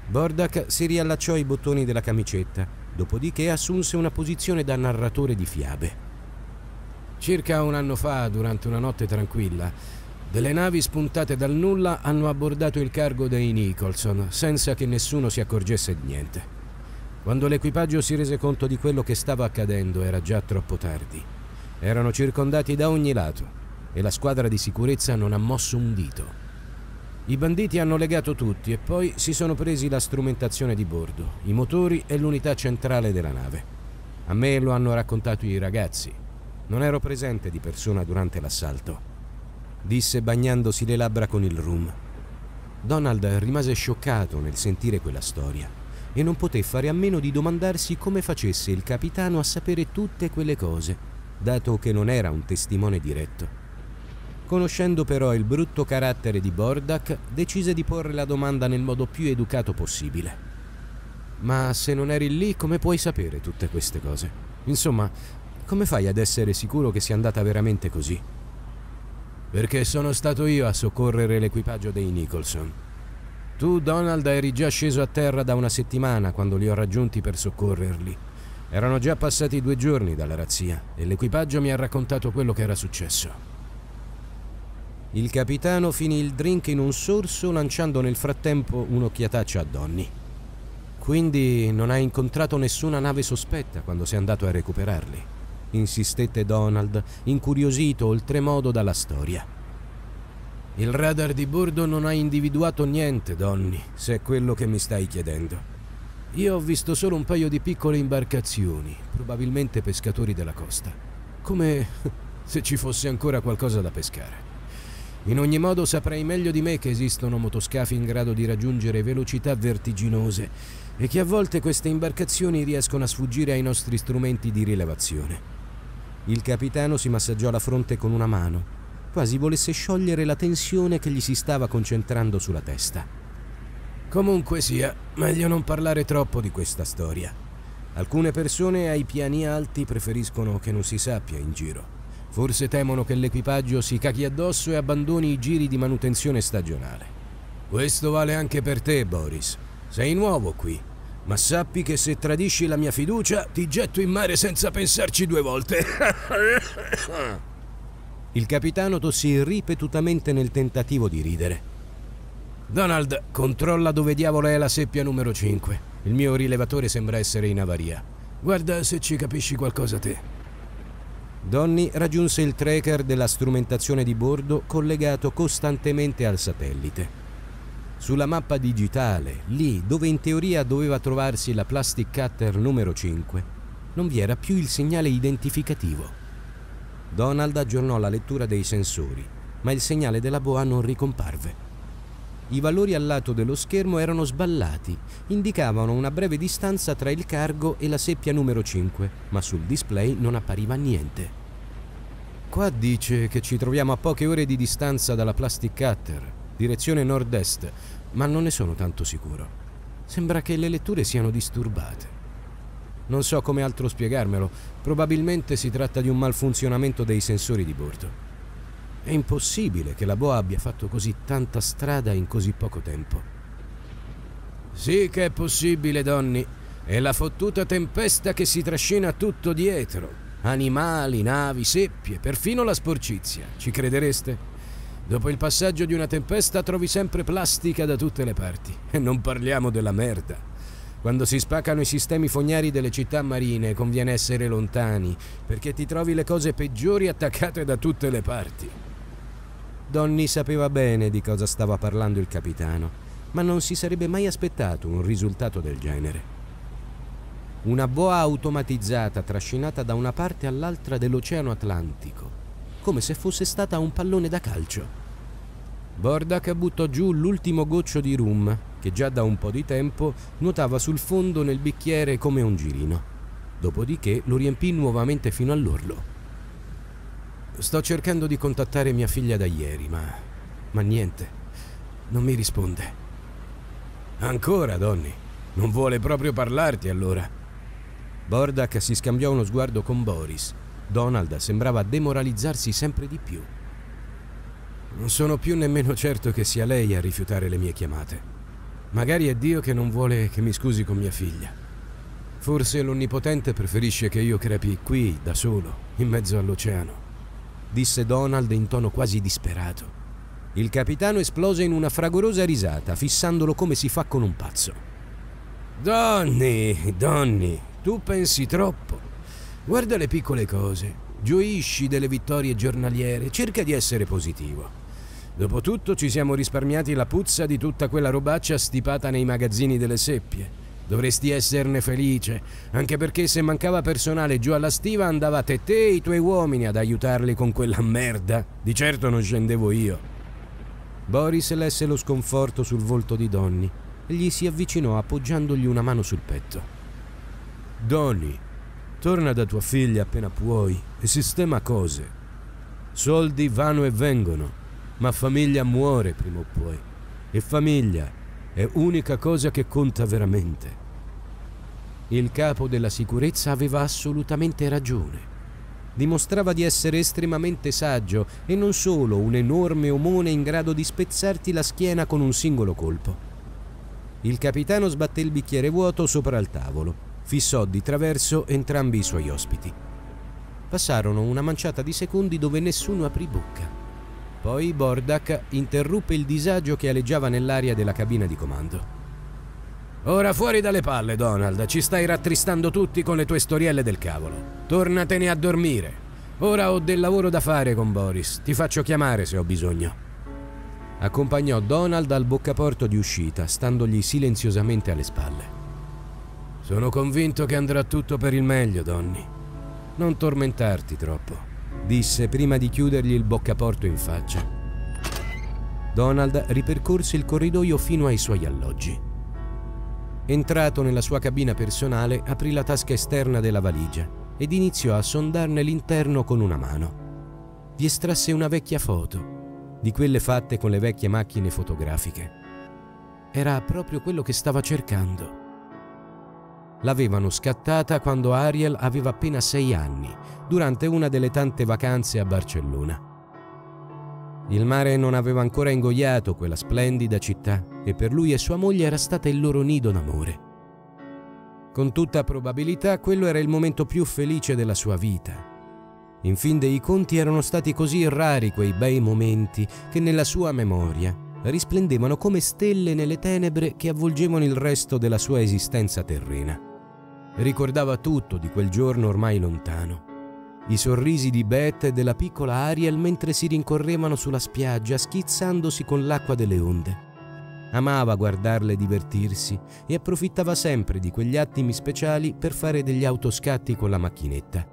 Bordak si riallacciò i bottoni della camicetta, dopodiché assunse una posizione da narratore di fiabe. Circa un anno fa, durante una notte tranquilla, delle navi spuntate dal nulla hanno abbordato il cargo dei Nicholson senza che nessuno si accorgesse di niente. Quando l'equipaggio si rese conto di quello che stava accadendo era già troppo tardi. Erano circondati da ogni lato e la squadra di sicurezza non ha mosso un dito. I banditi hanno legato tutti e poi si sono presi la strumentazione di bordo, i motori e l'unità centrale della nave. A me lo hanno raccontato i ragazzi, non ero presente di persona durante l'assalto, disse bagnandosi le labbra con il rum. Donald rimase scioccato nel sentire quella storia e non poté fare a meno di domandarsi come facesse il capitano a sapere tutte quelle cose, dato che non era un testimone diretto. Conoscendo però il brutto carattere di Bordak, decise di porre la domanda nel modo più educato possibile. Ma se non eri lì, come puoi sapere tutte queste cose? Insomma, come fai ad essere sicuro che sia andata veramente così? Perché sono stato io a soccorrere l'equipaggio dei Nicholson. Tu, Donald, eri già sceso a terra da una settimana quando li ho raggiunti per soccorrerli. Erano già passati due giorni dalla razzia e l'equipaggio mi ha raccontato quello che era successo. Il capitano finì il drink in un sorso lanciando nel frattempo un'occhiataccia a Donny. Quindi non hai incontrato nessuna nave sospetta quando sei andato a recuperarli insistette Donald, incuriosito oltremodo dalla storia. Il radar di bordo non ha individuato niente, Donny, se è quello che mi stai chiedendo. Io ho visto solo un paio di piccole imbarcazioni, probabilmente pescatori della costa. Come se ci fosse ancora qualcosa da pescare. In ogni modo saprei meglio di me che esistono motoscafi in grado di raggiungere velocità vertiginose e che a volte queste imbarcazioni riescono a sfuggire ai nostri strumenti di rilevazione. Il capitano si massaggiò la fronte con una mano, quasi volesse sciogliere la tensione che gli si stava concentrando sulla testa. Comunque sia, meglio non parlare troppo di questa storia. Alcune persone ai piani alti preferiscono che non si sappia in giro. Forse temono che l'equipaggio si cachi addosso e abbandoni i giri di manutenzione stagionale. Questo vale anche per te, Boris. Sei nuovo qui ma sappi che se tradisci la mia fiducia, ti getto in mare senza pensarci due volte. Il capitano tossì ripetutamente nel tentativo di ridere. Donald, controlla dove diavolo è la seppia numero 5. Il mio rilevatore sembra essere in avaria. Guarda se ci capisci qualcosa te. Donny raggiunse il tracker della strumentazione di bordo collegato costantemente al satellite sulla mappa digitale, lì dove in teoria doveva trovarsi la plastic cutter numero 5, non vi era più il segnale identificativo. Donald aggiornò la lettura dei sensori, ma il segnale della boa non ricomparve. I valori al lato dello schermo erano sballati, indicavano una breve distanza tra il cargo e la seppia numero 5, ma sul display non appariva niente. Qua dice che ci troviamo a poche ore di distanza dalla plastic cutter, direzione nord-est, ma non ne sono tanto sicuro. Sembra che le letture siano disturbate. Non so come altro spiegarmelo, probabilmente si tratta di un malfunzionamento dei sensori di bordo. È impossibile che la boa abbia fatto così tanta strada in così poco tempo. Sì che è possibile, Donny. È la fottuta tempesta che si trascina tutto dietro. Animali, navi, seppie, perfino la sporcizia. Ci credereste? Dopo il passaggio di una tempesta trovi sempre plastica da tutte le parti. E non parliamo della merda. Quando si spaccano i sistemi fognari delle città marine conviene essere lontani, perché ti trovi le cose peggiori attaccate da tutte le parti. Donny sapeva bene di cosa stava parlando il capitano, ma non si sarebbe mai aspettato un risultato del genere. Una boa automatizzata trascinata da una parte all'altra dell'Oceano Atlantico come se fosse stata un pallone da calcio. Bordak buttò giù l'ultimo goccio di rum, che già da un po' di tempo nuotava sul fondo nel bicchiere come un girino. Dopodiché lo riempì nuovamente fino all'orlo. Sto cercando di contattare mia figlia da ieri, ma... ma niente. Non mi risponde. Ancora, Donny? Non vuole proprio parlarti allora? Bordak si scambiò uno sguardo con Boris, Donald sembrava demoralizzarsi sempre di più. Non sono più nemmeno certo che sia lei a rifiutare le mie chiamate. Magari è Dio che non vuole che mi scusi con mia figlia. Forse l'Onnipotente preferisce che io crepi qui, da solo, in mezzo all'oceano, disse Donald in tono quasi disperato. Il capitano esplose in una fragorosa risata, fissandolo come si fa con un pazzo. Donny, Donny, tu pensi troppo. Guarda le piccole cose, gioisci delle vittorie giornaliere, cerca di essere positivo. Dopotutto ci siamo risparmiati la puzza di tutta quella robaccia stipata nei magazzini delle seppie. Dovresti esserne felice, anche perché se mancava personale giù alla stiva andavate te e i tuoi uomini ad aiutarli con quella merda. Di certo non scendevo io. Boris lesse lo sconforto sul volto di Donny e gli si avvicinò appoggiandogli una mano sul petto. Donny, Torna da tua figlia appena puoi e sistema cose. Soldi vanno e vengono, ma famiglia muore prima o poi. E famiglia è unica cosa che conta veramente. Il capo della sicurezza aveva assolutamente ragione. Dimostrava di essere estremamente saggio e non solo un enorme omone in grado di spezzarti la schiena con un singolo colpo. Il capitano sbatté il bicchiere vuoto sopra il tavolo fissò di traverso entrambi i suoi ospiti. Passarono una manciata di secondi dove nessuno aprì bocca. Poi Bordak interruppe il disagio che aleggiava nell'aria della cabina di comando. Ora fuori dalle palle, Donald, ci stai rattristando tutti con le tue storielle del cavolo. Tornatene a dormire. Ora ho del lavoro da fare con Boris, ti faccio chiamare se ho bisogno. Accompagnò Donald al boccaporto di uscita, standogli silenziosamente alle spalle. Sono convinto che andrà tutto per il meglio, Donny. Non tormentarti troppo, disse prima di chiudergli il boccaporto in faccia. Donald ripercorse il corridoio fino ai suoi alloggi. Entrato nella sua cabina personale, aprì la tasca esterna della valigia ed iniziò a sondarne l'interno con una mano. Vi estrasse una vecchia foto, di quelle fatte con le vecchie macchine fotografiche. Era proprio quello che stava cercando L'avevano scattata quando Ariel aveva appena sei anni, durante una delle tante vacanze a Barcellona. Il mare non aveva ancora ingoiato quella splendida città e per lui e sua moglie era stata il loro nido d'amore. Con tutta probabilità quello era il momento più felice della sua vita. In fin dei conti erano stati così rari quei bei momenti che nella sua memoria risplendevano come stelle nelle tenebre che avvolgevano il resto della sua esistenza terrena. Ricordava tutto di quel giorno ormai lontano. I sorrisi di Beth e della piccola Ariel mentre si rincorrevano sulla spiaggia schizzandosi con l'acqua delle onde. Amava guardarle divertirsi e approfittava sempre di quegli attimi speciali per fare degli autoscatti con la macchinetta.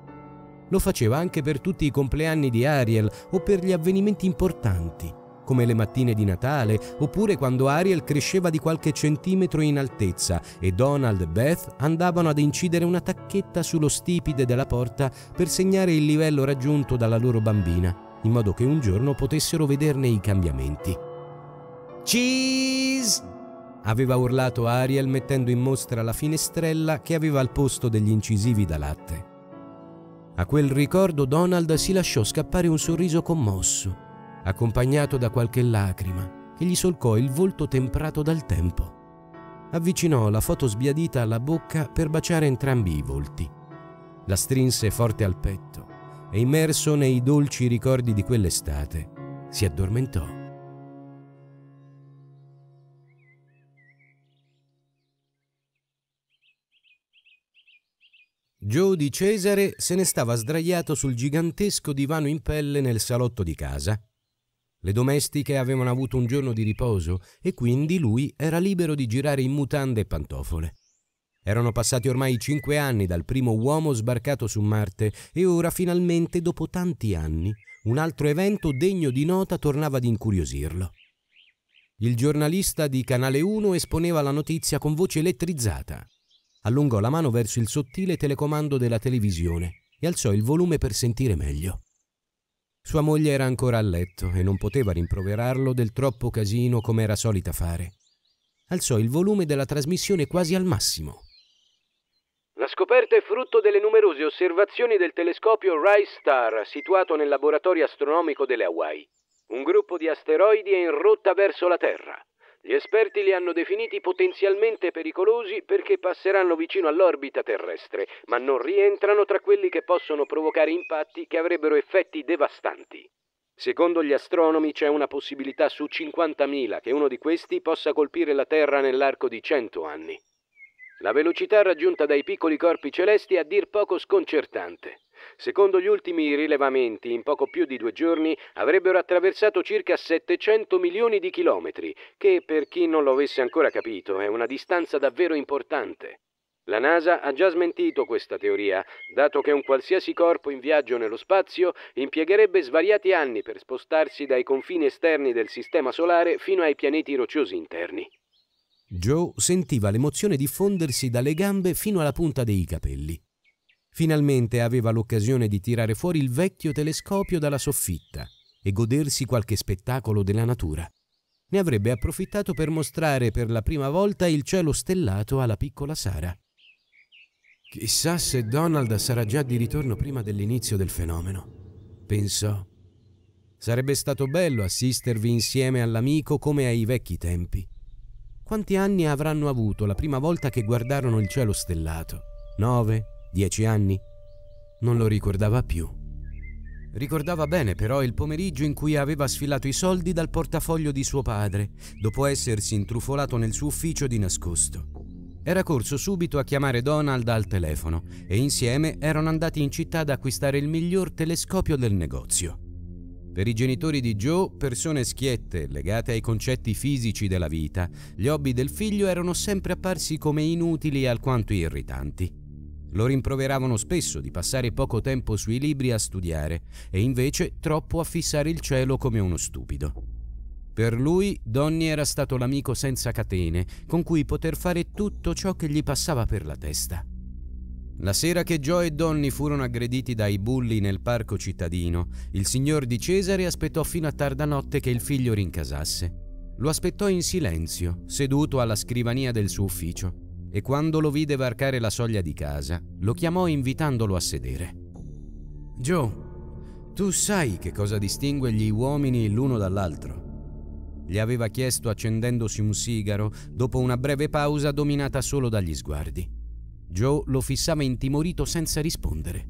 Lo faceva anche per tutti i compleanni di Ariel o per gli avvenimenti importanti come le mattine di Natale, oppure quando Ariel cresceva di qualche centimetro in altezza e Donald e Beth andavano ad incidere una tacchetta sullo stipide della porta per segnare il livello raggiunto dalla loro bambina, in modo che un giorno potessero vederne i cambiamenti. Cheese! aveva urlato Ariel mettendo in mostra la finestrella che aveva al posto degli incisivi da latte. A quel ricordo Donald si lasciò scappare un sorriso commosso accompagnato da qualche lacrima che gli solcò il volto temprato dal tempo. Avvicinò la foto sbiadita alla bocca per baciare entrambi i volti. La strinse forte al petto e immerso nei dolci ricordi di quell'estate, si addormentò. Joe di Cesare se ne stava sdraiato sul gigantesco divano in pelle nel salotto di casa, le domestiche avevano avuto un giorno di riposo e quindi lui era libero di girare in mutande e pantofole. Erano passati ormai cinque anni dal primo uomo sbarcato su Marte e ora finalmente, dopo tanti anni, un altro evento degno di nota tornava ad incuriosirlo. Il giornalista di Canale 1 esponeva la notizia con voce elettrizzata. Allungò la mano verso il sottile telecomando della televisione e alzò il volume per sentire meglio. Sua moglie era ancora a letto e non poteva rimproverarlo del troppo casino come era solita fare. Alzò il volume della trasmissione quasi al massimo. La scoperta è frutto delle numerose osservazioni del telescopio Rise Star, situato nel laboratorio astronomico delle Hawaii. Un gruppo di asteroidi è in rotta verso la Terra. Gli esperti li hanno definiti potenzialmente pericolosi perché passeranno vicino all'orbita terrestre, ma non rientrano tra quelli che possono provocare impatti che avrebbero effetti devastanti. Secondo gli astronomi c'è una possibilità su 50.000 che uno di questi possa colpire la Terra nell'arco di 100 anni. La velocità raggiunta dai piccoli corpi celesti è a dir poco sconcertante. Secondo gli ultimi rilevamenti, in poco più di due giorni avrebbero attraversato circa 700 milioni di chilometri, che per chi non lo avesse ancora capito è una distanza davvero importante. La NASA ha già smentito questa teoria, dato che un qualsiasi corpo in viaggio nello spazio impiegherebbe svariati anni per spostarsi dai confini esterni del Sistema Solare fino ai pianeti rocciosi interni. Joe sentiva l'emozione diffondersi dalle gambe fino alla punta dei capelli. Finalmente aveva l'occasione di tirare fuori il vecchio telescopio dalla soffitta e godersi qualche spettacolo della natura. Ne avrebbe approfittato per mostrare per la prima volta il cielo stellato alla piccola Sara. Chissà se Donald sarà già di ritorno prima dell'inizio del fenomeno, pensò. Sarebbe stato bello assistervi insieme all'amico come ai vecchi tempi. Quanti anni avranno avuto la prima volta che guardarono il cielo stellato? Nove? Dieci anni? Non lo ricordava più. Ricordava bene però il pomeriggio in cui aveva sfilato i soldi dal portafoglio di suo padre, dopo essersi intrufolato nel suo ufficio di nascosto. Era corso subito a chiamare Donald al telefono e insieme erano andati in città ad acquistare il miglior telescopio del negozio. Per i genitori di Joe, persone schiette, legate ai concetti fisici della vita, gli hobby del figlio erano sempre apparsi come inutili e alquanto irritanti. Lo rimproveravano spesso di passare poco tempo sui libri a studiare e invece troppo a fissare il cielo come uno stupido. Per lui Donny era stato l'amico senza catene con cui poter fare tutto ciò che gli passava per la testa. La sera che Joe e Donny furono aggrediti dai bulli nel parco cittadino, il signor di Cesare aspettò fino a tarda notte che il figlio rincasasse. Lo aspettò in silenzio, seduto alla scrivania del suo ufficio, e quando lo vide varcare la soglia di casa, lo chiamò invitandolo a sedere. Joe, tu sai che cosa distingue gli uomini l'uno dall'altro? Gli aveva chiesto accendendosi un sigaro dopo una breve pausa dominata solo dagli sguardi. Joe lo fissava intimorito senza rispondere.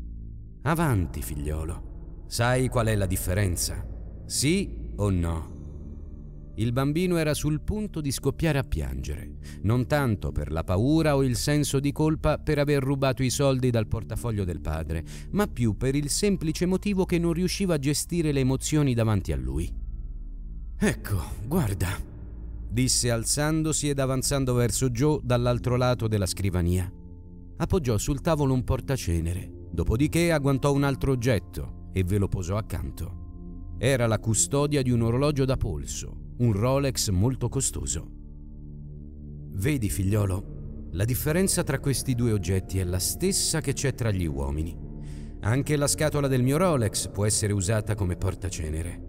Avanti, figliolo. Sai qual è la differenza? Sì o no? il bambino era sul punto di scoppiare a piangere, non tanto per la paura o il senso di colpa per aver rubato i soldi dal portafoglio del padre, ma più per il semplice motivo che non riusciva a gestire le emozioni davanti a lui. Ecco, guarda, disse alzandosi ed avanzando verso Joe dall'altro lato della scrivania. Appoggiò sul tavolo un portacenere, dopodiché agguantò un altro oggetto e ve lo posò accanto. Era la custodia di un orologio da polso, un Rolex molto costoso. Vedi, figliolo, la differenza tra questi due oggetti è la stessa che c'è tra gli uomini. Anche la scatola del mio Rolex può essere usata come portacenere.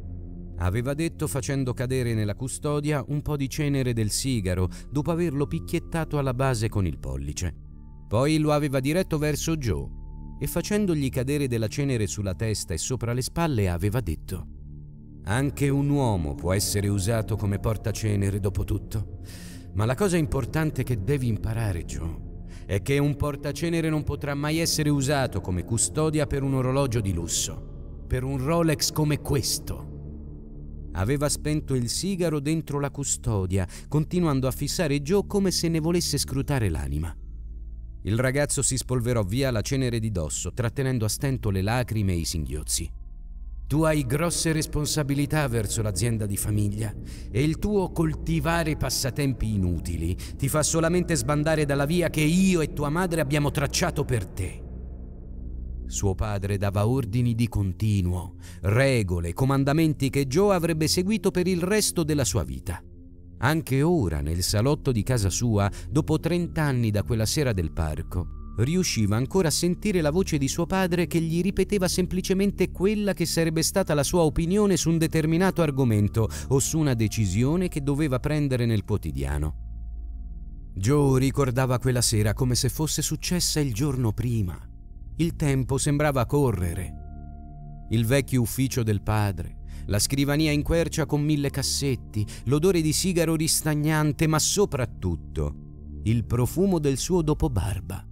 Aveva detto facendo cadere nella custodia un po' di cenere del sigaro dopo averlo picchiettato alla base con il pollice. Poi lo aveva diretto verso Joe e facendogli cadere della cenere sulla testa e sopra le spalle aveva detto anche un uomo può essere usato come portacenere dopo tutto. Ma la cosa importante che devi imparare, Joe, è che un portacenere non potrà mai essere usato come custodia per un orologio di lusso, per un Rolex come questo. Aveva spento il sigaro dentro la custodia, continuando a fissare Joe come se ne volesse scrutare l'anima. Il ragazzo si spolverò via la cenere di dosso, trattenendo a stento le lacrime e i singhiozzi. Tu hai grosse responsabilità verso l'azienda di famiglia e il tuo coltivare passatempi inutili ti fa solamente sbandare dalla via che io e tua madre abbiamo tracciato per te. Suo padre dava ordini di continuo, regole, comandamenti che Joe avrebbe seguito per il resto della sua vita. Anche ora, nel salotto di casa sua, dopo trent'anni da quella sera del parco, riusciva ancora a sentire la voce di suo padre che gli ripeteva semplicemente quella che sarebbe stata la sua opinione su un determinato argomento o su una decisione che doveva prendere nel quotidiano. Joe ricordava quella sera come se fosse successa il giorno prima. Il tempo sembrava correre. Il vecchio ufficio del padre, la scrivania in quercia con mille cassetti, l'odore di sigaro ristagnante, ma soprattutto il profumo del suo dopobarba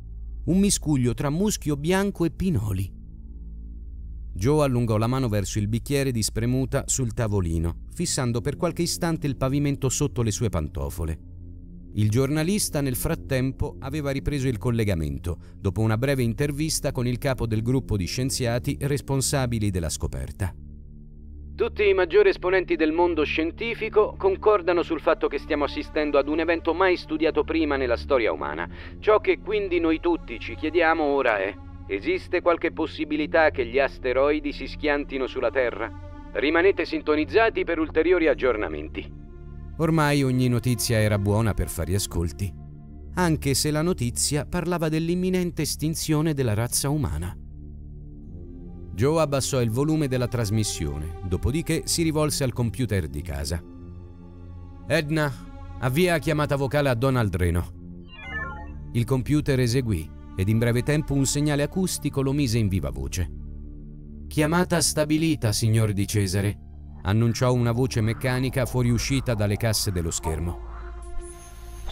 un miscuglio tra muschio bianco e pinoli. Joe allungò la mano verso il bicchiere di spremuta sul tavolino, fissando per qualche istante il pavimento sotto le sue pantofole. Il giornalista nel frattempo aveva ripreso il collegamento, dopo una breve intervista con il capo del gruppo di scienziati responsabili della scoperta. Tutti i maggiori esponenti del mondo scientifico concordano sul fatto che stiamo assistendo ad un evento mai studiato prima nella storia umana. Ciò che quindi noi tutti ci chiediamo ora è, esiste qualche possibilità che gli asteroidi si schiantino sulla Terra? Rimanete sintonizzati per ulteriori aggiornamenti. Ormai ogni notizia era buona per fare ascolti, anche se la notizia parlava dell'imminente estinzione della razza umana. Joe abbassò il volume della trasmissione, dopodiché si rivolse al computer di casa. Edna, avvia chiamata vocale a Donald Reno. Il computer eseguì ed in breve tempo un segnale acustico lo mise in viva voce. Chiamata stabilita, signor Di Cesare, annunciò una voce meccanica fuoriuscita dalle casse dello schermo.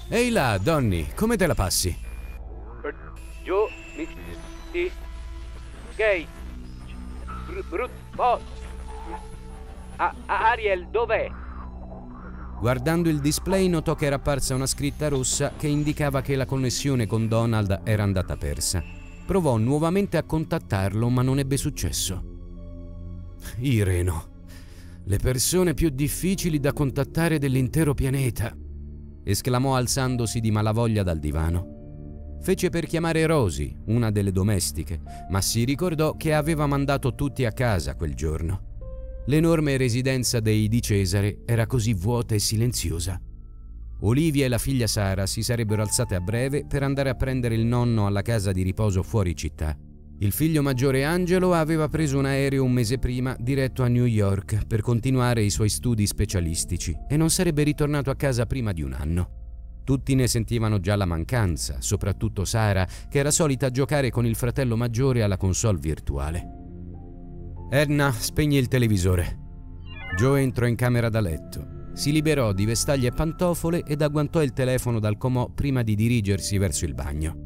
Ehi là, Donny, come te la passi? Joe, Gate. Brut... Bo... A- Ariel, dov'è? Guardando il display notò che era apparsa una scritta rossa che indicava che la connessione con Donald era andata persa. Provò nuovamente a contattarlo ma non ebbe successo. Ireno, le persone più difficili da contattare dell'intero pianeta, esclamò alzandosi di malavoglia dal divano. Fece per chiamare Rosy, una delle domestiche, ma si ricordò che aveva mandato tutti a casa quel giorno. L'enorme residenza dei di Cesare era così vuota e silenziosa. Olivia e la figlia Sara si sarebbero alzate a breve per andare a prendere il nonno alla casa di riposo fuori città. Il figlio maggiore Angelo aveva preso un aereo un mese prima diretto a New York per continuare i suoi studi specialistici e non sarebbe ritornato a casa prima di un anno. Tutti ne sentivano già la mancanza, soprattutto Sara, che era solita giocare con il fratello maggiore alla console virtuale. Edna spegne il televisore. Joe entrò in camera da letto. Si liberò di vestaglie e pantofole ed agguantò il telefono dal comò prima di dirigersi verso il bagno.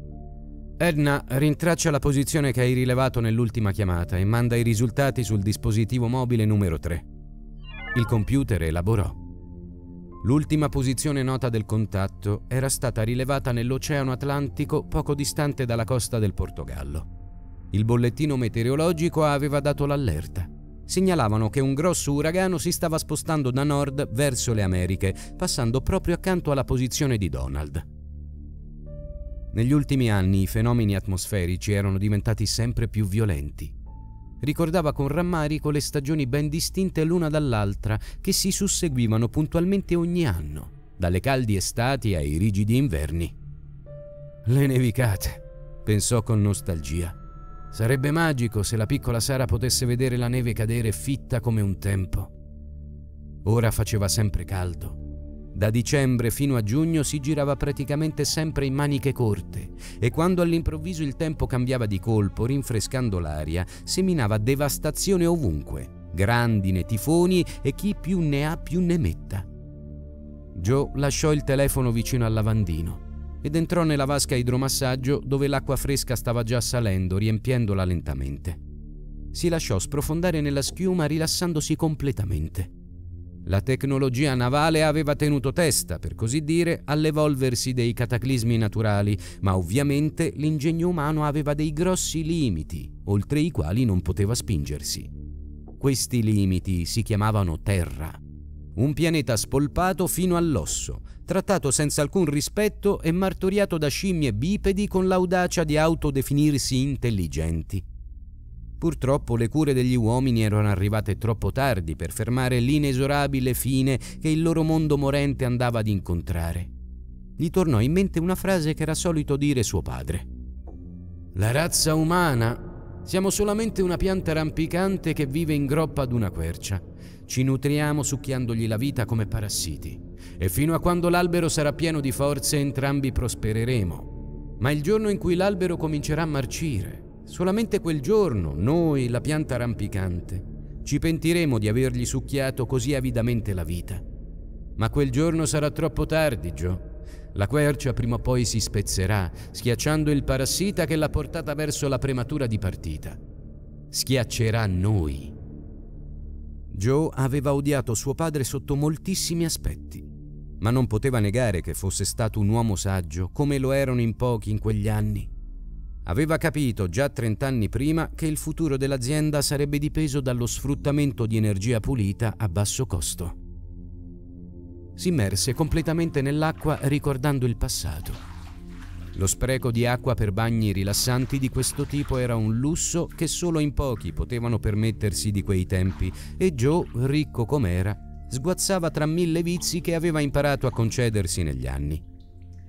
Edna rintraccia la posizione che hai rilevato nell'ultima chiamata e manda i risultati sul dispositivo mobile numero 3. Il computer elaborò L'ultima posizione nota del contatto era stata rilevata nell'Oceano Atlantico poco distante dalla costa del Portogallo. Il bollettino meteorologico aveva dato l'allerta. Segnalavano che un grosso uragano si stava spostando da nord verso le Americhe, passando proprio accanto alla posizione di Donald. Negli ultimi anni i fenomeni atmosferici erano diventati sempre più violenti. Ricordava con rammarico le stagioni ben distinte l'una dall'altra che si susseguivano puntualmente ogni anno, dalle caldi estati ai rigidi inverni. Le nevicate, pensò con nostalgia. Sarebbe magico se la piccola Sara potesse vedere la neve cadere fitta come un tempo. Ora faceva sempre caldo da dicembre fino a giugno si girava praticamente sempre in maniche corte e quando all'improvviso il tempo cambiava di colpo, rinfrescando l'aria, seminava devastazione ovunque, grandine, tifoni e chi più ne ha più ne metta. Joe lasciò il telefono vicino al lavandino ed entrò nella vasca idromassaggio dove l'acqua fresca stava già salendo, riempiendola lentamente. Si lasciò sprofondare nella schiuma rilassandosi completamente. La tecnologia navale aveva tenuto testa, per così dire, all'evolversi dei cataclismi naturali, ma ovviamente l'ingegno umano aveva dei grossi limiti, oltre i quali non poteva spingersi. Questi limiti si chiamavano Terra. Un pianeta spolpato fino all'osso, trattato senza alcun rispetto e martoriato da scimmie bipedi con l'audacia di autodefinirsi intelligenti. Purtroppo le cure degli uomini erano arrivate troppo tardi per fermare l'inesorabile fine che il loro mondo morente andava ad incontrare. Gli tornò in mente una frase che era solito dire suo padre. La razza umana siamo solamente una pianta rampicante che vive in groppa ad una quercia. Ci nutriamo succhiandogli la vita come parassiti. E fino a quando l'albero sarà pieno di forze entrambi prospereremo. Ma il giorno in cui l'albero comincerà a marcire, Solamente quel giorno noi, la pianta rampicante, ci pentiremo di avergli succhiato così avidamente la vita. Ma quel giorno sarà troppo tardi, Joe. La quercia prima o poi si spezzerà, schiacciando il parassita che l'ha portata verso la prematura di partita. Schiaccerà noi. Joe aveva odiato suo padre sotto moltissimi aspetti, ma non poteva negare che fosse stato un uomo saggio come lo erano in pochi in quegli anni aveva capito già 30 anni prima che il futuro dell'azienda sarebbe dipeso dallo sfruttamento di energia pulita a basso costo. Si immerse completamente nell'acqua ricordando il passato. Lo spreco di acqua per bagni rilassanti di questo tipo era un lusso che solo in pochi potevano permettersi di quei tempi e Joe, ricco com'era, sguazzava tra mille vizi che aveva imparato a concedersi negli anni.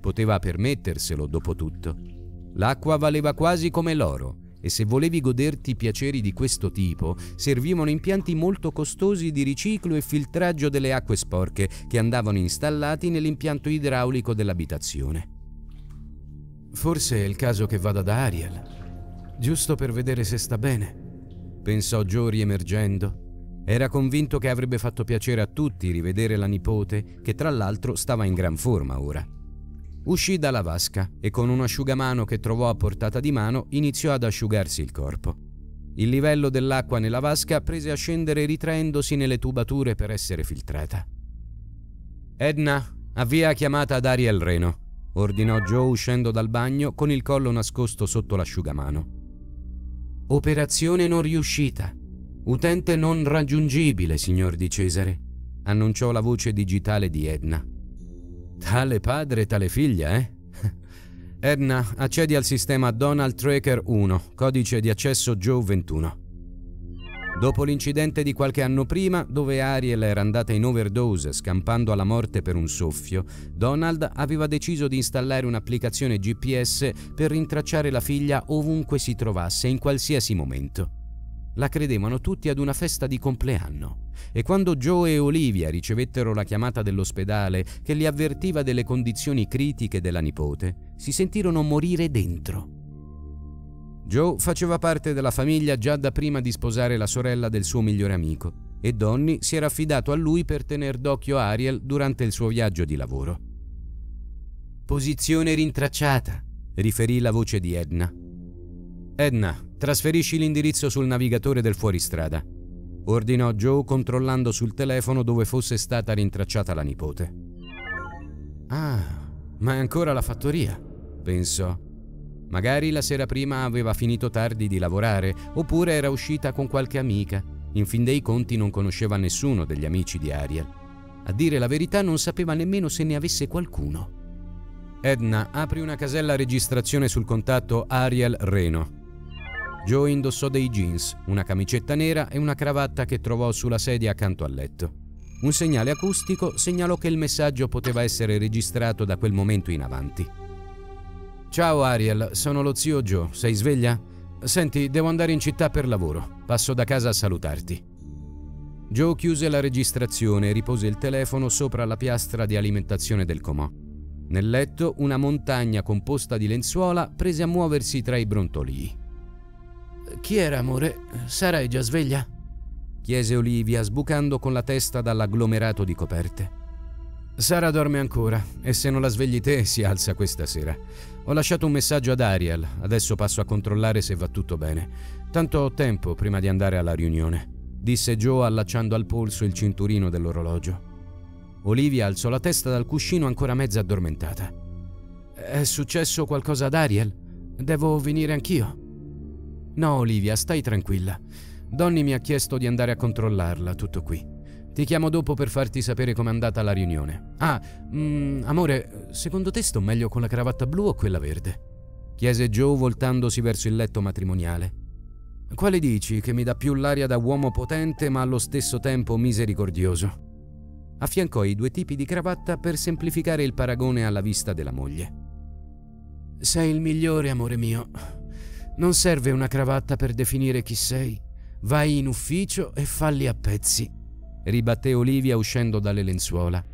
Poteva permetterselo, dopo tutto L'acqua valeva quasi come l'oro e se volevi goderti piaceri di questo tipo servivano impianti molto costosi di riciclo e filtraggio delle acque sporche che andavano installati nell'impianto idraulico dell'abitazione. Forse è il caso che vada da Ariel, giusto per vedere se sta bene, pensò Joe riemergendo. Era convinto che avrebbe fatto piacere a tutti rivedere la nipote, che tra l'altro stava in gran forma ora. Uscì dalla vasca e con un asciugamano che trovò a portata di mano iniziò ad asciugarsi il corpo. Il livello dell'acqua nella vasca prese a scendere ritraendosi nelle tubature per essere filtrata. Edna, avvia chiamata ad Ariel Reno, ordinò Joe uscendo dal bagno con il collo nascosto sotto l'asciugamano. Operazione non riuscita. Utente non raggiungibile, signor Di Cesare, annunciò la voce digitale di Edna. Tale padre, tale figlia, eh? Edna, accedi al sistema Donald Tracker 1, codice di accesso Joe 21. Dopo l'incidente di qualche anno prima, dove Ariel era andata in overdose scampando alla morte per un soffio, Donald aveva deciso di installare un'applicazione GPS per rintracciare la figlia ovunque si trovasse in qualsiasi momento. La credevano tutti ad una festa di compleanno e quando Joe e Olivia ricevettero la chiamata dell'ospedale che li avvertiva delle condizioni critiche della nipote, si sentirono morire dentro. Joe faceva parte della famiglia già da prima di sposare la sorella del suo migliore amico e Donny si era affidato a lui per tener d'occhio Ariel durante il suo viaggio di lavoro. Posizione rintracciata, riferì la voce di Edna. Edna, trasferisci l'indirizzo sul navigatore del fuoristrada ordinò Joe controllando sul telefono dove fosse stata rintracciata la nipote. Ah, ma è ancora la fattoria, pensò. Magari la sera prima aveva finito tardi di lavorare, oppure era uscita con qualche amica. In fin dei conti non conosceva nessuno degli amici di Ariel. A dire la verità non sapeva nemmeno se ne avesse qualcuno. Edna, apri una casella registrazione sul contatto Ariel Reno. Joe indossò dei jeans, una camicetta nera e una cravatta che trovò sulla sedia accanto al letto. Un segnale acustico segnalò che il messaggio poteva essere registrato da quel momento in avanti. Ciao Ariel, sono lo zio Joe, sei sveglia? Senti, devo andare in città per lavoro. Passo da casa a salutarti. Joe chiuse la registrazione e ripose il telefono sopra la piastra di alimentazione del comò. Nel letto una montagna composta di lenzuola prese a muoversi tra i brontolii. Chi era, amore? Sarai già sveglia? chiese Olivia, sbucando con la testa dall'agglomerato di coperte. Sara dorme ancora e se non la svegli te si alza questa sera. Ho lasciato un messaggio ad Ariel, adesso passo a controllare se va tutto bene. Tanto ho tempo prima di andare alla riunione, disse Joe allacciando al polso il cinturino dell'orologio. Olivia alzò la testa dal cuscino ancora mezza addormentata. È successo qualcosa ad Ariel? Devo venire anch'io? No, Olivia, stai tranquilla. Donny mi ha chiesto di andare a controllarla, tutto qui. Ti chiamo dopo per farti sapere com'è andata la riunione. Ah, mm, amore, secondo te sto meglio con la cravatta blu o quella verde? chiese Joe voltandosi verso il letto matrimoniale. Quale dici che mi dà più l'aria da uomo potente ma allo stesso tempo misericordioso? Affiancò i due tipi di cravatta per semplificare il paragone alla vista della moglie. Sei il migliore, amore mio, non serve una cravatta per definire chi sei. Vai in ufficio e falli a pezzi, ribatté Olivia uscendo dalle lenzuola.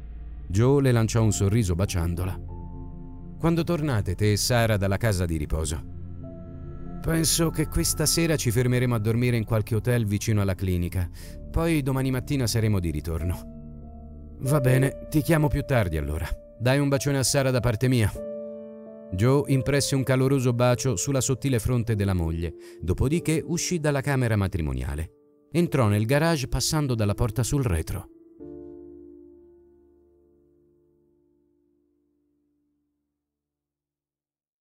Joe le lanciò un sorriso baciandola. Quando tornate te e Sara dalla casa di riposo? Penso che questa sera ci fermeremo a dormire in qualche hotel vicino alla clinica. Poi domani mattina saremo di ritorno. Va bene, ti chiamo più tardi allora. Dai un bacione a Sara da parte mia. Joe impresse un caloroso bacio sulla sottile fronte della moglie, dopodiché uscì dalla camera matrimoniale. Entrò nel garage passando dalla porta sul retro.